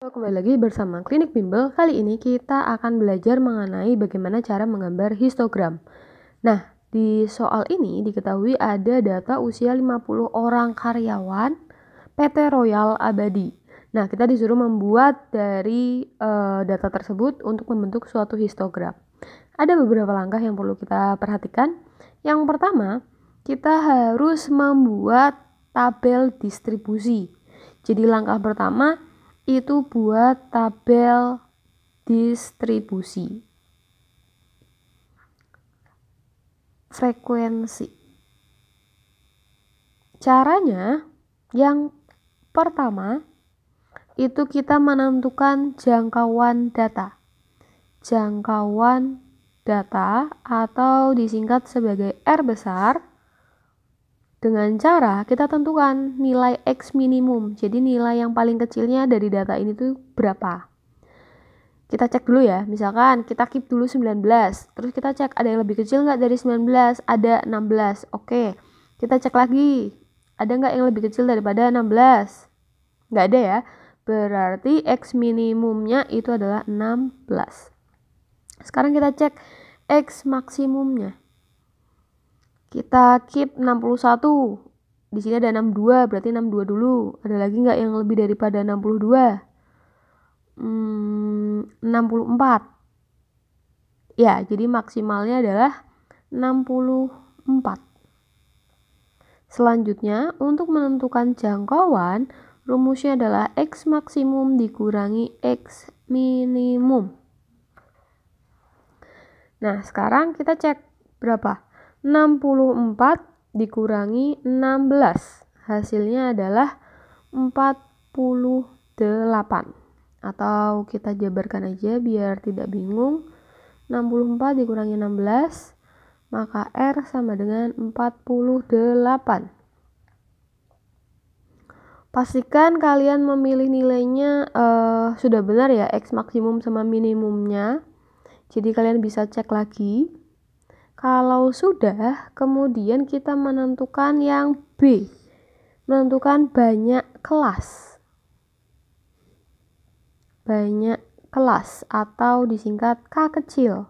Kembali lagi bersama Klinik Bimbel. Kali ini kita akan belajar mengenai bagaimana cara menggambar histogram. Nah, di soal ini diketahui ada data usia 50 orang karyawan PT Royal Abadi. Nah, kita disuruh membuat dari uh, data tersebut untuk membentuk suatu histogram. Ada beberapa langkah yang perlu kita perhatikan. Yang pertama, kita harus membuat tabel distribusi. Jadi langkah pertama itu buat tabel distribusi frekuensi. Caranya yang pertama itu kita menentukan jangkauan data. Jangkauan data atau disingkat sebagai R besar dengan cara kita tentukan nilai X minimum. Jadi nilai yang paling kecilnya dari data ini tuh berapa. Kita cek dulu ya, misalkan kita keep dulu 19, terus kita cek ada yang lebih kecil nggak dari 19, ada 16, oke. Kita cek lagi, ada nggak yang lebih kecil daripada 16? Nggak ada ya, berarti X minimumnya itu adalah 16. Sekarang kita cek X maksimumnya. Kita keep 61. Di sini ada 62, berarti 62 dulu. Ada lagi nggak yang lebih daripada 62? Hmm, 64. Ya, jadi maksimalnya adalah 64. Selanjutnya, untuk menentukan jangkauan, rumusnya adalah X maksimum dikurangi X minimum. Nah, sekarang kita cek berapa? 64 dikurangi 16 hasilnya adalah 48 atau kita jabarkan aja biar tidak bingung 64 dikurangi 16 maka R sama dengan 48 pastikan kalian memilih nilainya uh, sudah benar ya X maksimum sama minimumnya jadi kalian bisa cek lagi kalau sudah, kemudian kita menentukan yang B, menentukan banyak kelas. Banyak kelas atau disingkat K kecil.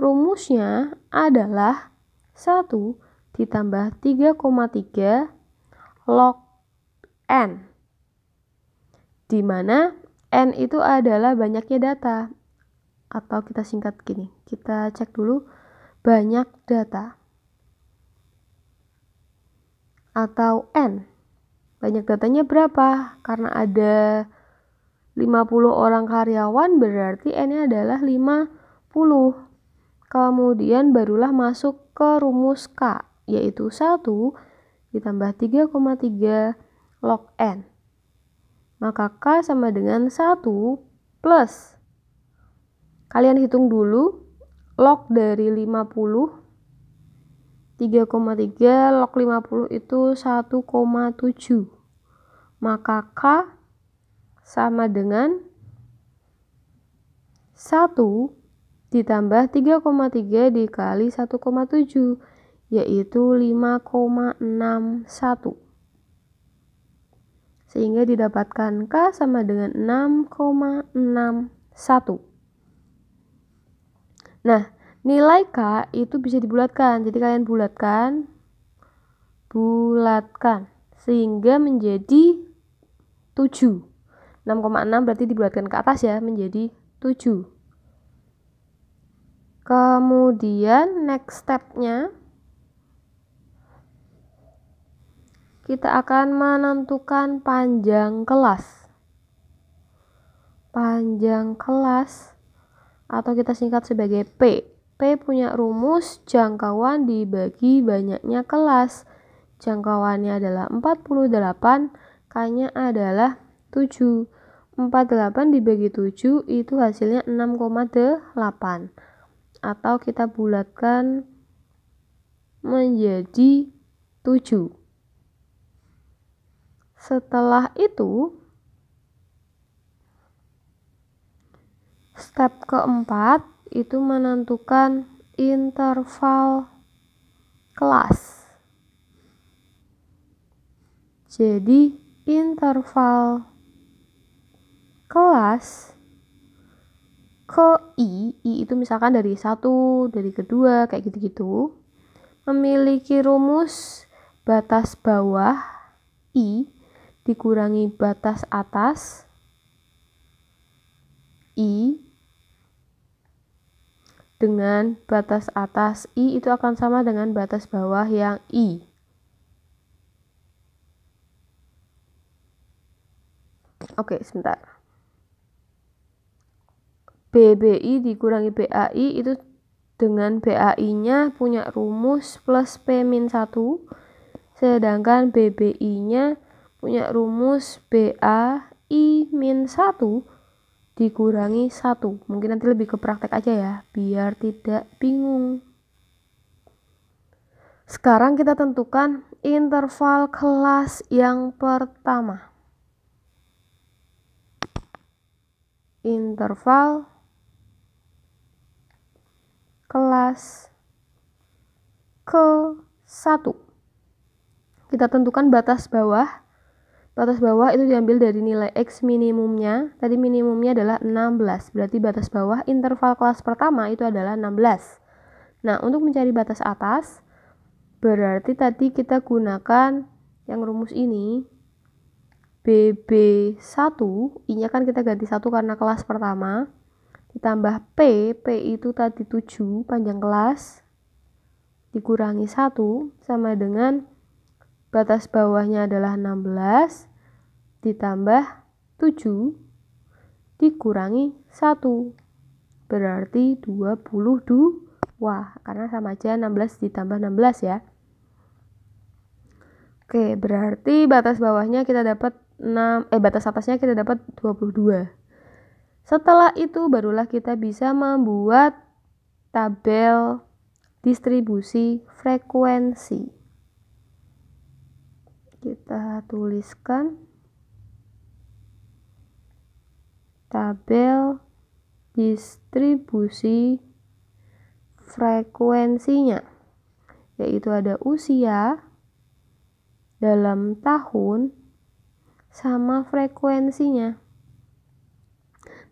Rumusnya adalah 1 ditambah 3,3 log N. Di mana N itu adalah banyaknya data. Atau kita singkat gini, kita cek dulu banyak data atau N banyak datanya berapa karena ada 50 orang karyawan berarti N-nya adalah 50 kemudian barulah masuk ke rumus K yaitu 1 ditambah 3,3 log N maka K sama dengan 1 plus kalian hitung dulu log dari 50 3,3 log 50 itu 1,7 maka K sama dengan 1 ditambah 3,3 dikali 1,7 yaitu 5,61 sehingga didapatkan K sama dengan 6,61 Nah, nilai K itu bisa dibulatkan. Jadi kalian bulatkan bulatkan sehingga menjadi 7. 6,6 berarti dibulatkan ke atas ya menjadi 7 kemudian next stepnya kita akan menentukan panjang kelas panjang kelas atau kita singkat sebagai P. P punya rumus jangkauan dibagi banyaknya kelas. Jangkauannya adalah 48, K-nya adalah 7. 48 dibagi 7 itu hasilnya 6,8 atau kita bulatkan menjadi 7. Setelah itu, Step keempat itu menentukan interval kelas. Jadi, interval kelas ke I, I itu misalkan dari satu, dari kedua, kayak gitu-gitu, memiliki rumus batas bawah I dikurangi batas atas I dengan batas atas I itu akan sama dengan batas bawah yang I. Oke, sebentar. BBI dikurangi BAI itu dengan BAI-nya punya rumus plus P min 1 sedangkan BBI-nya punya rumus BAI min 1 dikurangi satu mungkin nanti lebih ke praktek aja ya biar tidak bingung sekarang kita tentukan interval kelas yang pertama interval kelas ke satu kita tentukan batas bawah batas bawah itu diambil dari nilai X minimumnya. Tadi minimumnya adalah 16, berarti batas bawah interval kelas pertama itu adalah 16. Nah, untuk mencari batas atas, berarti tadi kita gunakan yang rumus ini, BB1, I-nya kan kita ganti satu karena kelas pertama, ditambah P, P itu tadi 7, panjang kelas, dikurangi 1, sama dengan batas bawahnya adalah 16 ditambah 7 dikurangi 1 berarti 22 Wah, karena sama aja 16 ditambah 16 ya. Oke, berarti batas bawahnya kita dapat 6 eh batas atasnya kita dapat 22. Setelah itu barulah kita bisa membuat tabel distribusi frekuensi kita tuliskan tabel distribusi frekuensinya yaitu ada usia dalam tahun sama frekuensinya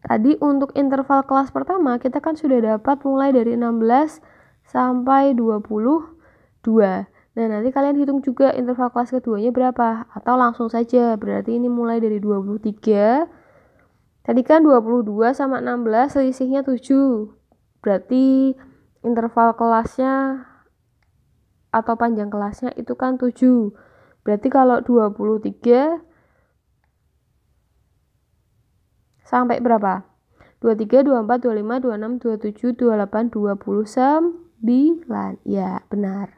tadi untuk interval kelas pertama kita kan sudah dapat mulai dari 16 sampai 22 Nah, nanti kalian hitung juga interval kelas keduanya berapa atau langsung saja. Berarti ini mulai dari 23. Tadi kan 22 sama 16 selisihnya 7. Berarti interval kelasnya atau panjang kelasnya itu kan 7. Berarti kalau 23 sampai berapa? 23, 24, 25, 26, 27, 28, 29. Ya, benar.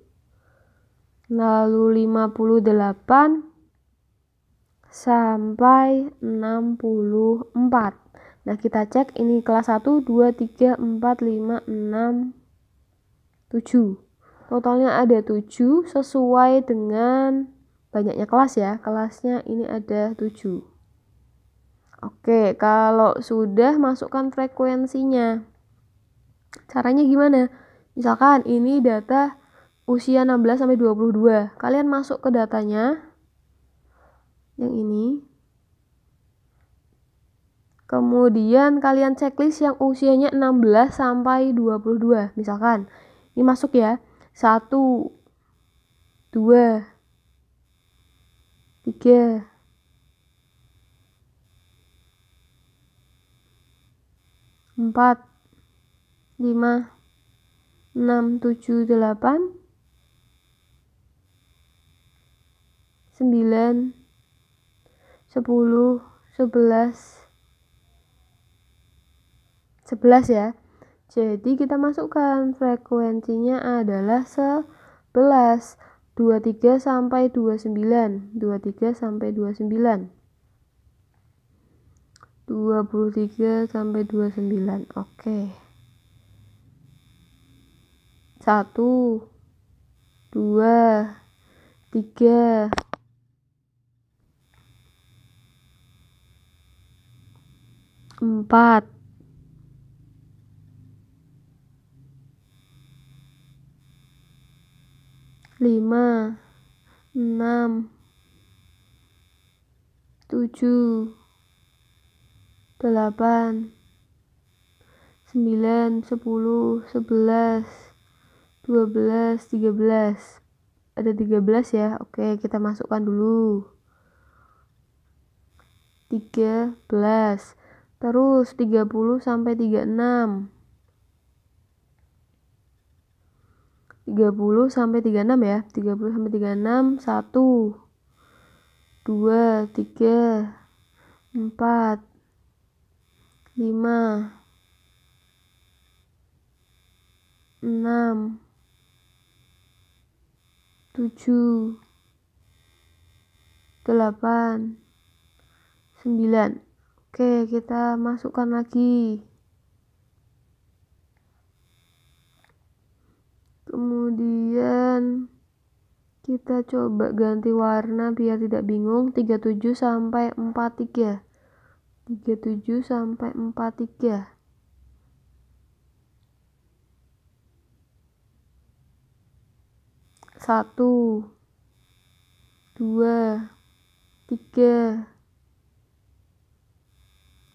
lalu 58 sampai 64 nah kita cek ini kelas 1 2 3 4 5 6 7 totalnya ada 7 sesuai dengan banyaknya kelas ya kelasnya ini ada 7 oke kalau sudah masukkan frekuensinya caranya gimana misalkan ini data usia 16 sampai 22. Kalian masuk ke datanya yang ini. Kemudian kalian checklist yang usianya 16 sampai 22 misalkan. Ini masuk ya. 1 2 3 4 5 6 7 8 9 10 11 11 ya. Jadi kita masukkan frekuensinya adalah 11. 23 sampai 29, 23 sampai 29. 23 sampai 29. Oke. 1 2 3 empat lima enam tujuh delapan sembilan sepuluh sebelas dua belas tiga belas ada tiga belas ya oke kita masukkan dulu tiga belas Terus 30 sampai 36. 30 sampai 36 ya. 30 sampai 36 1 2 3 4 5 6 7 8 9 Oke, kita masukkan lagi. Kemudian kita coba ganti warna biar tidak bingung 37 sampai 43. 37 sampai 43. Satu, dua, tiga,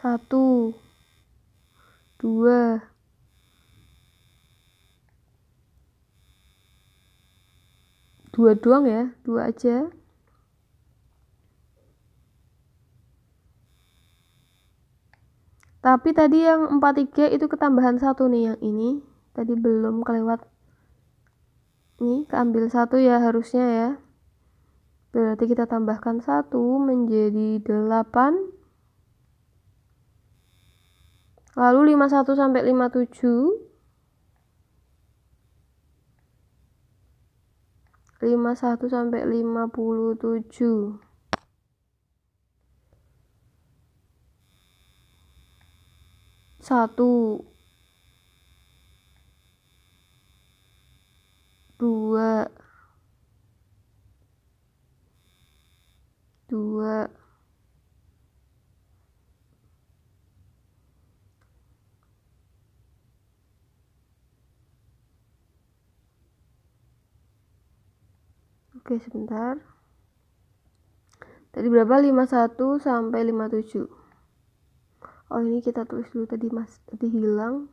satu, dua, dua doang ya, dua aja. Tapi tadi yang empat tiga itu ketambahan satu nih yang ini. Tadi belum kelewat. Ini keambil satu ya harusnya ya. Berarti kita tambahkan satu menjadi delapan. Lalu 51 sampai 57. 51 sampai 57. 1 2 2 oke sebentar tadi berapa 51 sampai 57 oh ini kita tulis dulu tadi mas tadi hilang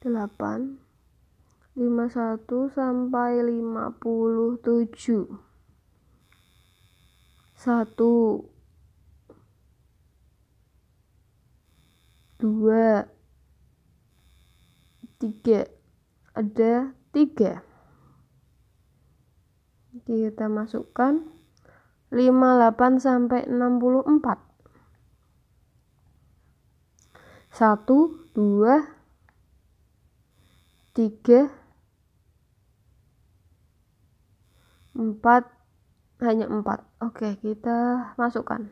8 51 sampai 57 1 2 3 ada 3 kita masukkan 58 sampai 64 1 2 3 4 hanya 4 oke kita masukkan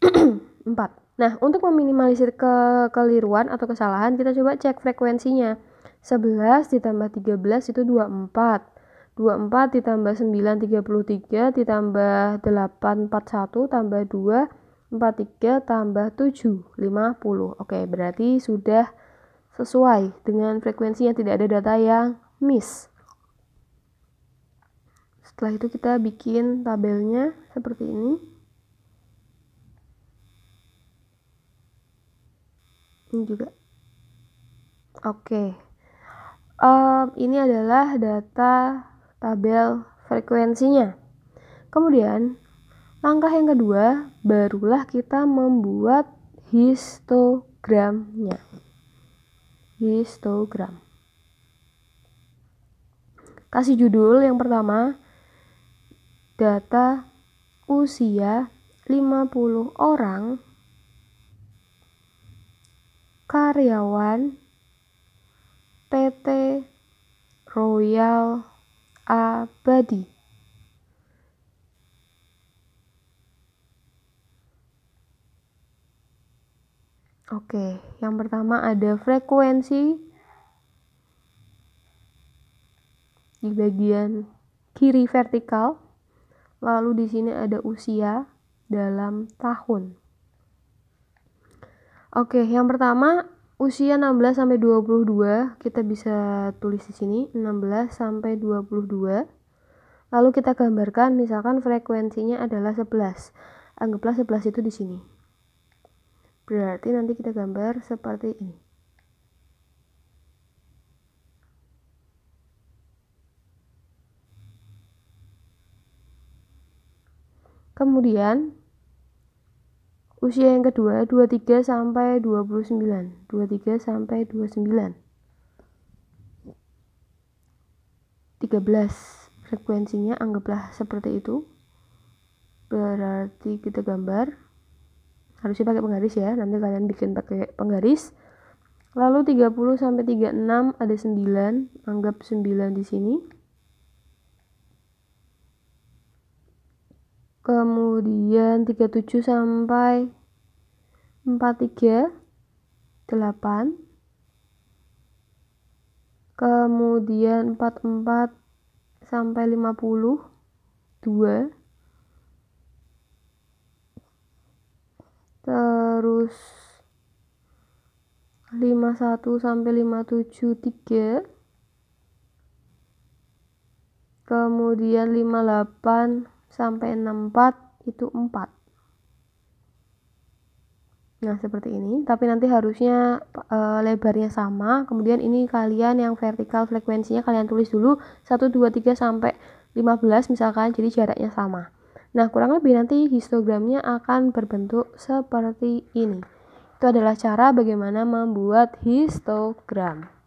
4 nah untuk meminimalisir kekeliruan atau kesalahan kita coba cek frekuensinya 11 ditambah 13 itu 24 24 ditambah 9 33 ditambah 8 41 tambah 2 43 tambah 7 50 oke berarti sudah sesuai dengan frekuensi yang tidak ada data yang miss setelah itu kita bikin tabelnya seperti ini ini juga oke um, ini adalah data tabel frekuensinya. Kemudian, langkah yang kedua, barulah kita membuat histogramnya. Histogram. Kasih judul yang pertama, data usia 50 orang karyawan PT Royal abadi. Oke, yang pertama ada frekuensi di bagian kiri vertikal. Lalu di sini ada usia dalam tahun. Oke, yang pertama usia 16 sampai 22 kita bisa tulis di sini 16 sampai 22 lalu kita gambarkan misalkan frekuensinya adalah 11 anggaplah 11 itu di sini berarti nanti kita gambar seperti ini kemudian Usia yang kedua 23 sampai 29. 23 sampai 29. 13 frekuensinya anggaplah seperti itu. Berarti kita gambar harusnya pakai penggaris ya. Nanti kalian bikin pakai penggaris. Lalu 30 sampai 36 ada 9, anggap 9 di sini. kemudian 37 sampai 43 8 kemudian 44 sampai 50 2 terus 51 sampai 57 3 kemudian 58 sampai 64 itu 4 nah seperti ini tapi nanti harusnya e, lebarnya sama kemudian ini kalian yang vertikal frekuensinya kalian tulis dulu 1, 2, 3 sampai 15 misalkan jadi jaraknya sama nah kurang lebih nanti histogramnya akan berbentuk seperti ini itu adalah cara bagaimana membuat histogram